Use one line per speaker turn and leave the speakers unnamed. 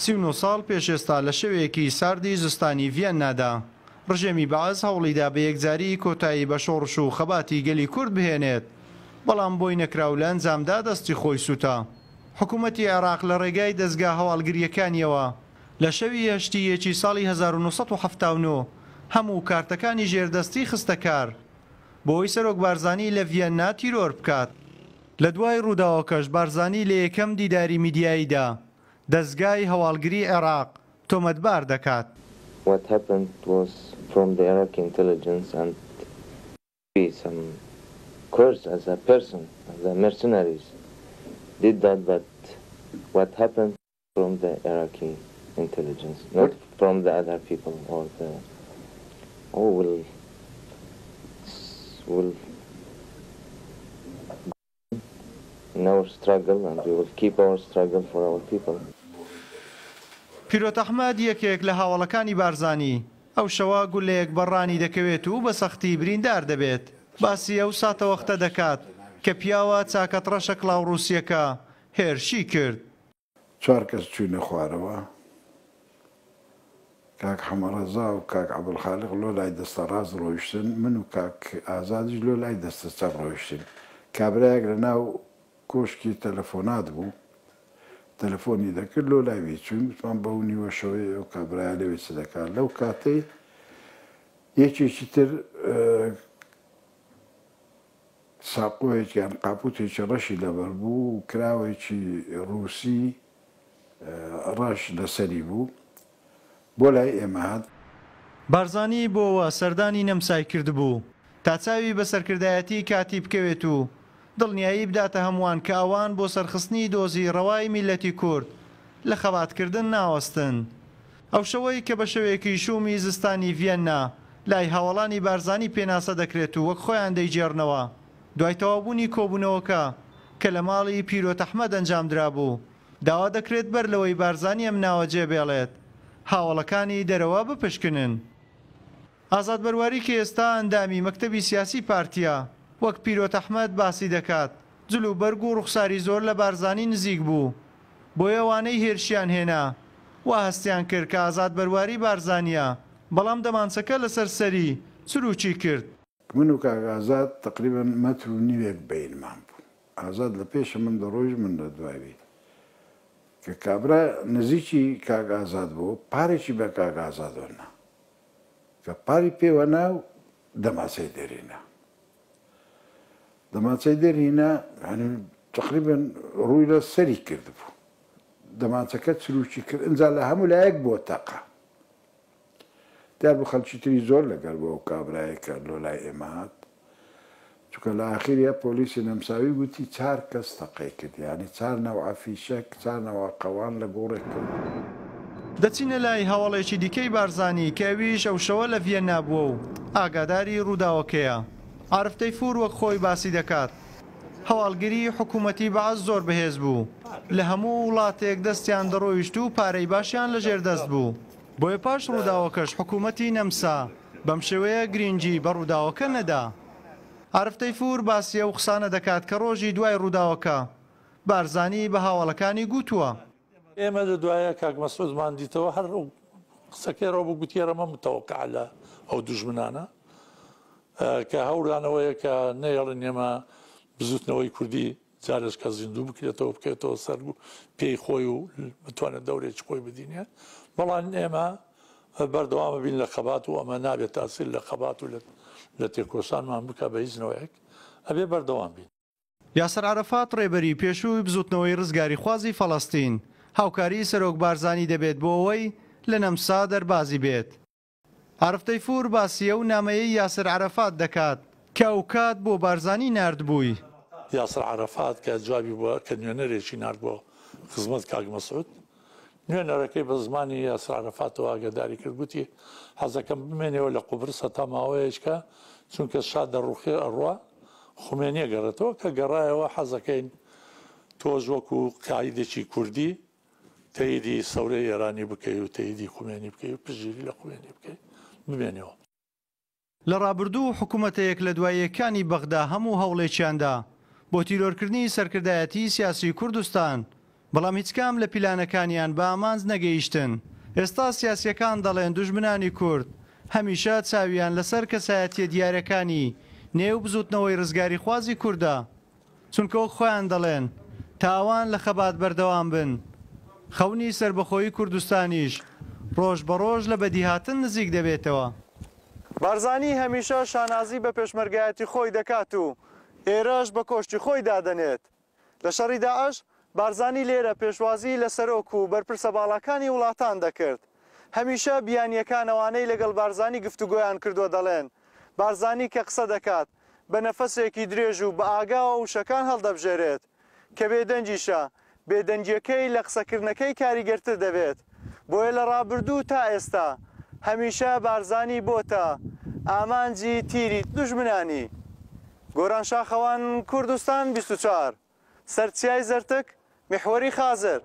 39 ساڵ پێش ئێستا لە شەوێکی ساردی زستانی ڤەن نادا. ڕژێمی باز هەوڵیدا بە یەکجاری کۆتایی بە شۆڕش و خەباتی گەلی کورد بهێنێت. بەڵام بۆی نەکراولەن زامدا دەستی خۆی سوتا. حکوومەتتی عێراق لە ڕێگای دەستگا هەواڵگریەکانیەوە لە شەوی هەشتی یەکی ساڵی 1970 هەموو کارتەکانی ژێردەستی خستە کار. بۆی سەرۆک بارزانانی لە ڤەننا تیرۆر بکات. لە دوای ڕووداوەکەش بارزانانی لە یەکەم دیداری میدیاییدا دەستگای هەواڵگری عێراق تۆمەتبار دەکات. What happened was from the Iraqi intelligence and be some cursed as a person, as a mercenaries did that, but what happened from the Iraqi intelligence, not from the other people or
the oh will will in our struggle and we will keep our struggle
for our people. پیرۆتەحمەد یەکێک لە هاوڵەکانی بارزانانی ئەو شەوە گولەیەک بەڕانی دەکەوێت و بە سەختی بریندار دەبێت باسی ئەو ساتەوەختە دەکات کە پیاوە چاکەت ڕەشە کلااوڕوسیەکە هێرشی کرد
چوار کەس چوینە خوارەوە کاک حەمەڕەزا و کاک عبلخالق لۆ لای دەستە ڕاز ڕۆیشتن من و کاک ئازادی لۆ لای دەستە چەپ ڕۆیشتن کابراەک لە ناو کۆشکی تەلەفۆنات بوو تەلەفۆنی دەکرد لۆ لاوی چونمان بەو نیوەشەوەی ئەو کابرای لەوێ چ دەکات لەو کاتەی یەکێکی تر ساقۆیەکیان قاپوتێکی ڕەشی لەبەر بوو کراوێکی رووسی ڕەش لەسەری بوو بۆ لای ئێمە هاات
بارزانی بۆەوە سەردانی نەمسای کرد بوو تاچاوی بەسەرکردایەتی کاتی بکەوێت و دڵنیایی بداتە هەمووان کە ئەوان بۆ سەرخستنی دۆزی ڕەوای میلەتی کورد لە خەباتکردن ناوەستن. ئەو شەوەی کە بە شەوێکی شومی زستانی ڤێننا لای هەوڵانی بارزانانی پێناسە دەکرێت و وەک خۆیان دەیجێڕنەوە دوایتەوابوونی کۆبوونەوەکە کە لە ماڵی پیرۆتەحمەد ئەنجامدرا بوو داوا دەکرێت بەر لەوەی بارزانانی ئەم ناوەجێ بێڵێت هاوڵەکانی دەرەوە بپشکنن. ئازاد بەرواری کە ئێستا ئەندامی مەکتتەبی سیاسی پارتیا وەک پیرۆتەحمەد باسی دەکات جلو بەرگ و ڕوخساری زۆر لە بارزانی نزیک بوو بۆیەوانەی هێرشیان هێنا وا هەستیان کرد کە ئازاد بەرواری بارزانە بەڵام دەمانچەکە لەسەر سەری سروچی کرد
من و کاگازات تقریبن مەتر و نیوێک بینمان بوو ئازاد لە پێشە من دەڕۆژ من لە دوایی کە کابرا نزیکی کاگازات بوو پارێکی بە کاگازادۆنا کە پاری پێوە ناو دەماسەی دەرێنە دەماچەی دەرهینا تقریبن ڕووی لە سەری کرد بوو دەماچەکە چروکی کرد ئەجا لە هەموو لایەک بۆ تاقا دیار بە خەلکی تری زۆر لەگەر بۆ ئەو کابراایەکە لۆ لای ئێمە هات چکە لە ئاخریە پۆلیسی نەمساوی گوتی چار کەس تەقی کردیانی چار نەوە ئافیشەک چار نەوە قەوان لە گۆڕێک کرد.
دەچینە لای هەوڵێکی دیکەی بارزانانی کەویش ئەو شەوە لە ڤێنابووە و ئاگاداری ڕووداوەکەیە. ئارفتەی فور وەک خۆی باسی دەکات هەواڵگیری حکوومەتی باز زۆر بەهێز بوو لە هەموو وڵاتێک دەستیان دەڕۆیشت و پارەی باشیان لە ژێردەست بوو بۆیە پاش ڕووداوەکەش حکوومەتی نەمسا بەم شێوەیە گرنگجی بە ڕووداوەکە نەدا ئارفتەی فور باسیە و قسانە دەکات کە ڕۆژی دوای ڕووداوەکە بارزانی بە هاوڵەکانی گوتووە
ئێمە لە دوایە کاک مەسوودمان دیتەوە هەر قسەکەی ڕۆ بگوتیێرەمە متەوەکە لە ئەو دوژمنانە کە هەورانەوەیە کە نەیڵن ئێمە بزوتنەوەی کوردی جارش کە زیندوو بکرێتەوە بکێتەوە سەر و پێی خۆی و بتوانێت دەورێک خۆی بدینێ بەڵام ئێمە بەردەوامە بین لە خەبات و ئەمە نابێت تاسیل لە خەبات و لە تێکۆسانمان بکە بە هیچنەوەیەک ئەبێ بەردەوام بین
یاسەر عرفات ڕێبەری پێشووی بزوتنەوەی ڕزگاری خوازی فەڵستین هاوکاری سەرۆک بارزانانی دەبێت بۆ ئەوەی لە نەمسا دەربازی بێت عرفتەی فور باسیە و نامەیە یاسر عرفات دەکات کە ئەوکات بۆ بارزانانی
نرد بووی یاسر عرفات کە جوابی بووە کە نوێنەرێکی نرد بۆ خزمەت کاگمەسعود نوێنەرەکەی بە زمانی یاسر عرفاتەوە ئاگداری کرد گوتی حەزەکەم بمێنەوە لە قوبرسە تا ماوەیەشکە چونکە شاد دەڕوخێ ئەڕوا خومێنیە گەڕێتەوە کە گەڕایەوە حەزەکەین تۆژ وەکو و قایدێکی کوردی تەیدی سەورەی ئێرانی بکەی و تەیدی خومێنی بکەی و پژیری لە خوێنی بکەیت ببێنەوە
لە ڕابردوو حکوومەتەیەک لە دواییەکانی بەغدا هەموو هەوڵێکیاندا بۆ تیرۆرکردنی سەرکردایەتی سیاسی کوردستان بەڵام هیچ کام لە پیلانەکانیان بە ئامانز نەگەیشتن ئێستا سیاسەکان دەڵێن دوژمنانی کورد هەمیشە چاویان لەسەر کەسایەتی دیارەکانی نێو بزوتنەوەی ڕزگاری خوازی کووردا چونکە خۆیان دەڵێن تاوان لە خەبات بەردەوام بن خەونی سربەخۆی کوردستانیش ڕۆژ بە ڕۆژ لە بەدیهاتن نزیک دەبێتەوە. بارزانی هەمیشە شانازی بە پێشمەرگایەتی خۆی دەکات و ئێرەش بە کۆشتی خۆی دادەنێت. لە شەڕی داعش بارزانی لێرە پێشوازی لە سەرۆک و بەرپرسە باڵەکانی وڵاتان دەکرد. هەمیشە بیانیەکانەوانەی لەگەڵ بارزانی گفتوگویان کردووە دەڵێن. بارزانی کە قسە دەکات بە نەفەسێکی درێژ و بە ئاگاوە و شەکان هەڵدەبژێرێت کە بێدەنجیشە بێدەنجەکەی لە قسەکردنەکەی کاریگەرتر دەبێت. بۆیە لە ڕابردوو تا ئێستا هەمیشە بارزانی بۆتە ئامانجی تیری دژمنانی گۆران شاخەوان کوردستان 24 سەرچیای زەرتک محوەری خازر